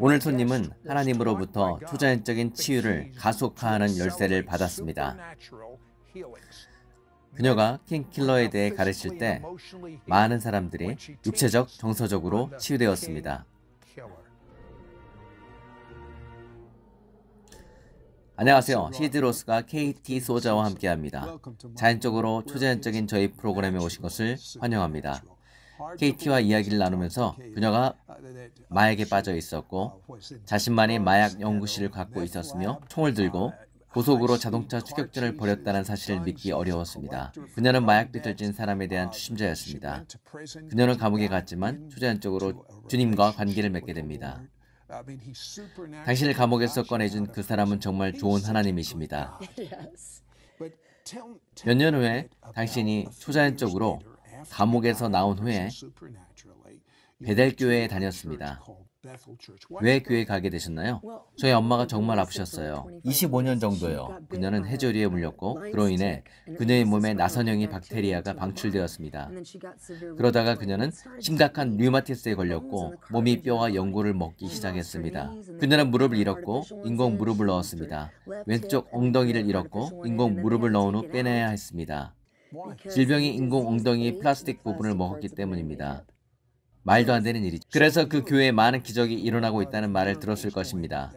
오늘 손님은 하나님으로부터 초자연적인 치유를 가속화하는 열쇠를 받았습니다. 그녀가 킹킬러에 대해 가르칠 때 많은 사람들이 육체적, 정서적으로 치유되었습니다. 안녕하세요. 시드로스가 KT 소자와 함께합니다. 자연적으로 초자연적인 저희 프로그램에 오신 것을 환영합니다. KT와 이야기를 나누면서 그녀가 마약에 빠져 있었고 자신만이 마약 연구실을 갖고 있었으며 총을 들고 고속으로 자동차 추격전을 벌였다는 사실을 믿기 어려웠습니다. 그녀는 마약빛을 진 사람에 대한 추심자였습니다. 그녀는 감옥에 갔지만 초자연적으로 주님과 관계를 맺게 됩니다. 당신을 감옥에서 꺼내준 그 사람은 정말 좋은 하나님이십니다. 몇 년 후에 당신이 초자연적으로 감옥에서 나온 후에 베델교회에 다녔습니다. 왜 교회 가게 되셨나요? 저희 엄마가 정말 아프셨어요. 25년 정도요. 그녀는 해조리에 물렸고 그로 인해 그녀의 몸에 나선형이 박테리아가 방출되었습니다. 그러다가 그녀는 심각한 류마티스에 걸렸고 몸이 뼈와 연골을 먹기 시작했습니다. 그녀는 무릎을 잃었고 인공 무릎을 넣었습니다. 왼쪽 엉덩이를 잃었고 인공 무릎을 넣은 후 빼내야 했습니다. 질병이 인공 엉덩이 플라스틱 부분을 먹었기 때문입니다. 말도 안 되는 일이죠. 그래서 그 교회에 많은 기적이 일어나고 있다는 말을 들었을 것입니다.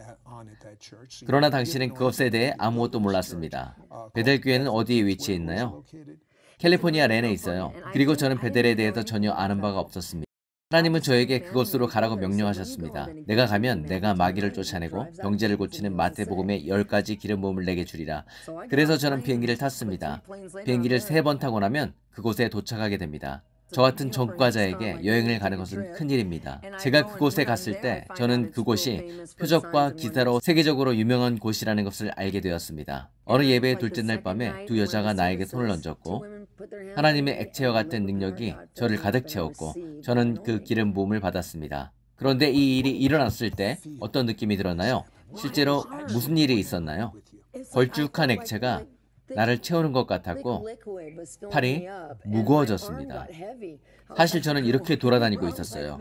그러나 당신은 그것에 대해 아무것도 몰랐습니다. Uh, 베델 교회는 어디에 위치해 있나요? 캘리포니아 렌에 있어요. 그리고 저는 베델에 대해서 전혀 아는 바가 없었습니다. 하나님은 저에게 그곳으로 가라고 명령하셨습니다. 내가 가면 네, 내가 마귀를 쫓아내고 병제를 고치는 마태복음의 열 가지 기름 부음을 내게 주리라. 그래서 저는 비행기를 탔습니다. 비행기를 세 번 타고 나면 그곳에 도착하게 됩니다. 저 같은 전과자에게 여행을 가는 것은 큰일입니다. 제가 그곳에 갔을 때 저는 그곳이 표적과 기사로 세계적으로 유명한 곳이라는 것을 알게 되었습니다. 어느 예배의 둘째 날 밤에 두 여자가 나에게 손을 얹었고 하나님의 액체와 같은 능력이 저를 가득 채웠고 저는 그 기름 음을 받았습니다. 그런데 이 일이 일어났을 때 어떤 느낌이 들었나요? 실제로 무슨 일이 있었나요? 걸쭉한 액체가 나를 채우는 것 같았고 팔이 무거워졌습니다. 사실 저는 이렇게 돌아다니고 있었어요.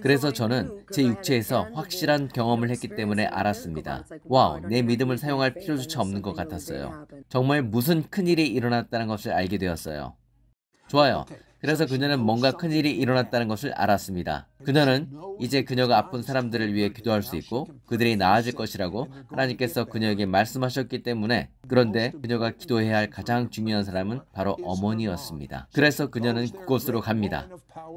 그래서 저는 제 육체에서 확실한 경험을 했기 때문에 알았습니다. 와우, 내 믿음을 사용할 필요조차 없는 것 같았어요. 정말 무슨 큰일이 일어났다는 것을 알게 되었어요. 좋아요. 그래서 그녀는 뭔가 큰일이 일어났다는 것을 알았습니다. 그녀는 이제 그녀가 아픈 사람들을 위해 기도할 수 있고 그들이 나아질 것이라고 하나님께서 그녀에게 말씀하셨기 때문에 그런데 그녀가 기도해야 할 가장 중요한 사람은 바로 어머니였습니다. 그래서 그녀는 그곳으로 갑니다.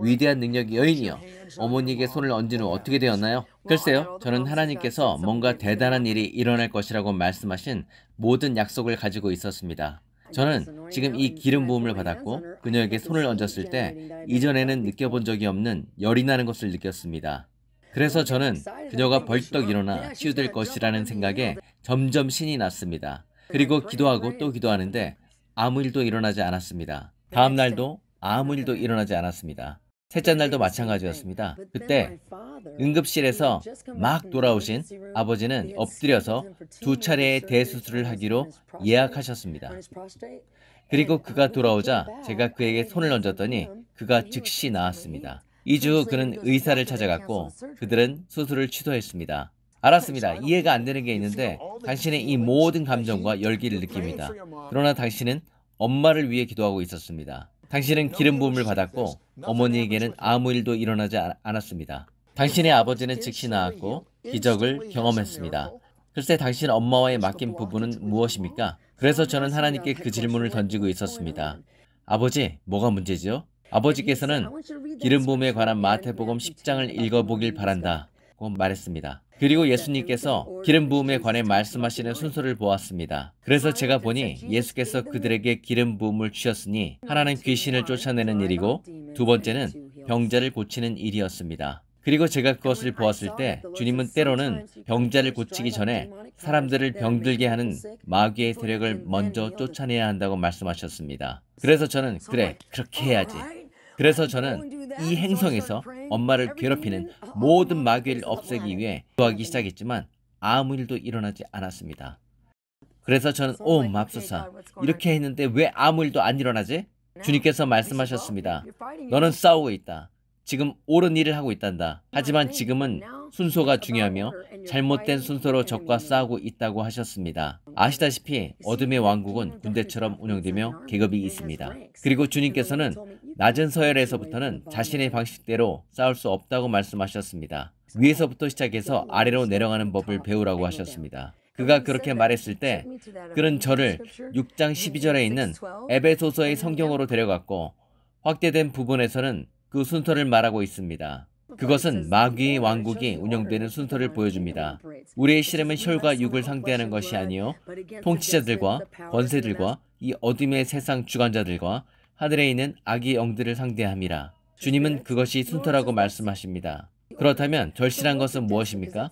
위대한 능력의 여인이여 어머니에게 손을 얹은 후 어떻게 되었나요? 글쎄요, 저는 하나님께서 뭔가 대단한 일이 일어날 것이라고 말씀하신 모든 약속을 가지고 있었습니다. 저는 지금 이 기름 부음을 받았고 그녀에게 손을 얹었을 때 이전에는 느껴본 적이 없는 열이 나는 것을 느꼈습니다. 그래서 저는 그녀가 벌떡 일어나 치유될 것이라는 생각에 점점 신이 났습니다. 그리고 기도하고 또 기도하는데 아무 일도 일어나지 않았습니다. 다음 날도 아무 일도 일어나지 않았습니다. 셋째 날도 마찬가지였습니다. 그때 응급실에서 막 돌아오신 아버지는 엎드려서 두 차례의 대수술을 하기로 예약하셨습니다. 그리고 그가 돌아오자 제가 그에게 손을 얹었더니 그가 즉시 나왔습니다 2주 후 그는 의사를 찾아갔고 그들은 수술을 취소했습니다. 알았습니다. 이해가 안 되는 게 있는데 당신의 이 모든 감정과 열기를 느낍니다. 그러나 당신은 엄마를 위해 기도하고 있었습니다. 당신은 기름 부음을 받았고 어머니에게는 아무 일도 일어나지 않았습니다. 당신의 아버지는 즉시 나았고 기적을 경험했습니다. 글쎄 당신 엄마와의 맡긴 부분은 무엇입니까? 그래서 저는 하나님께 그 질문을 던지고 있었습니다. 아버지, 뭐가 문제지요? 아버지께서는 기름 부음에 관한 마태복음 10장을 읽어보길 바란다고 말했습니다. 그리고 예수님께서 기름 부음에 관해 말씀하시는 순서를 보았습니다. 그래서 제가 보니 예수께서 그들에게 기름 부음을 주셨으니 하나는 귀신을 쫓아내는 일이고 두 번째는 병자를 고치는 일이었습니다. 그리고 제가 그것을 보았을 때 주님은 때로는 병자를 고치기 전에 사람들을 병들게 하는 마귀의 세력을 먼저 쫓아내야 한다고 말씀하셨습니다. 그래서 저는 그래 그렇게 해야지 그래서 저는 이 행성에서 엄마를 괴롭히는 모든 마귀를 없애기 위해 구하기 시작했지만 아무 일도 일어나지 않았습니다. 그래서 저는 오 맙소사 이렇게 했는데 왜 아무 일도 안 일어나지? 주님께서 말씀하셨습니다. 너는 싸우고 있다. 지금 옳은 일을 하고 있단다. 하지만 지금은 순서가 중요하며 잘못된 순서로 적과 싸우고 있다고 하셨습니다. 아시다시피 어둠의 왕국은 군대처럼 운영되며 계급이 있습니다. 그리고 주님께서는 낮은 서열에서부터는 자신의 방식대로 싸울 수 없다고 말씀하셨습니다. 위에서부터 시작해서 아래로 내려가는 법을 배우라고 하셨습니다. 그가 그렇게 말했을 때 그는 저를 6장 12절에 있는 에베소서의 성경으로 데려갔고 확대된 부분에서는 그 순서를 말하고 있습니다. 그것은 마귀의 왕국이 운영되는 순서를 보여줍니다. 우리의 시름은 혈과 육을 상대하는 것이 아니요 통치자들과 권세들과 이 어둠의 세상 주관자들과 하늘에 있는 아기 영들을 상대함이라. 주님은 그것이 순서라고 말씀하십니다. 그렇다면 절실한 것은 무엇입니까?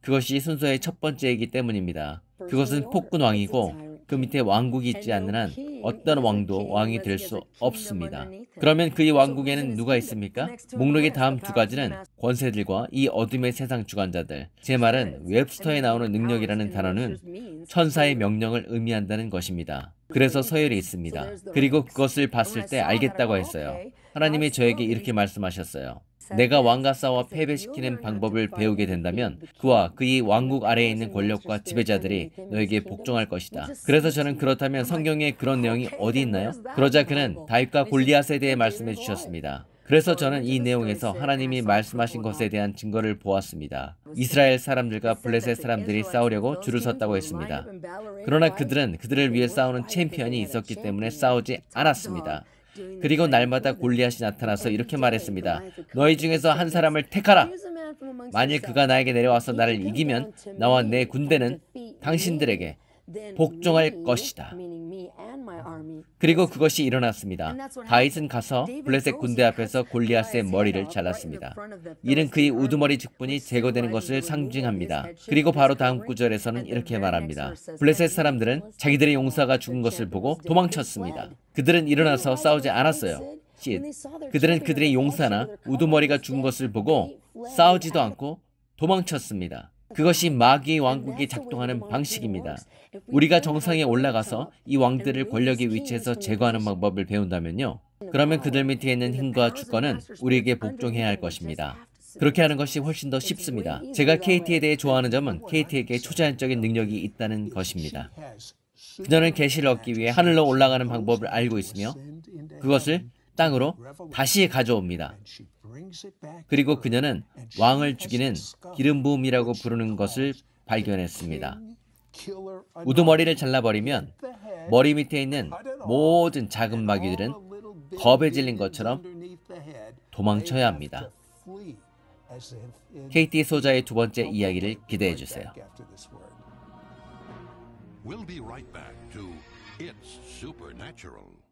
그것이 순서의 첫 번째이기 때문입니다. 그것은 폭군 왕이고 그 밑에 왕국이 있지 않는 한 어떤 왕도 왕이 될 수 없습니다. 그러면 그의 왕국에는 누가 있습니까? 목록의 다음 두 가지는 권세들과 이 어둠의 세상 주관자들. 제 말은 웹스터에 나오는 능력이라는 단어는 천사의 명령을 의미한다는 것입니다. 그래서 서열이 있습니다. 그리고 그것을 봤을 때 알겠다고 했어요. 하나님이 저에게 이렇게 말씀하셨어요. 내가 왕과 싸워 패배시키는 방법을 배우게 된다면 그와 그의 왕국 아래에 있는 권력과 지배자들이 너에게 복종할 것이다. 그래서 저는 그렇다면 성경에 그런 내용이 어디 있나요? 그러자 그는 다윗과 골리앗에 대해 말씀해 주셨습니다. 그래서 저는 이 내용에서 하나님이 말씀하신 것에 대한 증거를 보았습니다. 이스라엘 사람들과 블레셋 사람들이 싸우려고 줄을 섰다고 했습니다. 그러나 그들은 그들을 위해 싸우는 챔피언이 있었기 때문에 싸우지 않았습니다. 그리고 날마다 골리앗이 나타나서 이렇게 말했습니다. 너희 중에서 한 사람을 택하라. 만일 그가 나에게 내려와서 나를 이기면 나와 내 군대는 당신들에게 복종할 것이다. 그리고 그것이 일어났습니다. 다윗은 가서 블레셋 군대 앞에서 골리앗의 머리를 잘랐습니다. 이는 그의 우두머리 직분이 제거되는 것을 상징합니다. 그리고 바로 다음 구절에서는 이렇게 말합니다. 블레셋 사람들은 자기들의 용사가 죽은 것을 보고 도망쳤습니다. 그들은 일어나서 싸우지 않았어요. 시 그들은 그들의 용사나 우두머리가 죽은 것을 보고 싸우지도 않고 도망쳤습니다. 그것이 마귀의 왕국이 작동하는 방식입니다. 우리가 정상에 올라가서 이 왕들을 권력의 위치에서 제거하는 방법을 배운다면요. 그러면 그들 밑에 있는 힘과 주권은 우리에게 복종해야 할 것입니다. 그렇게 하는 것이 훨씬 더 쉽습니다. 제가 KT에 대해 좋아하는 점은 KT에게 초자연적인 능력이 있다는 것입니다. 그녀는 계시를 얻기 위해 하늘로 올라가는 방법을 알고 있으며 그것을 땅으로 다시 가져옵니다. 그리고 그녀는 왕을 죽이는 기름 부음이라고 부르는 것을 발견했습니다. 우두머리를 잘라버리면 머리 밑에 있는 모든 작은 마귀들은 겁에 질린 것처럼 도망쳐야 합니다. KT 소자의 두 번째 이야기를 기대해 주세요. We'll be right back to It's Supernatural.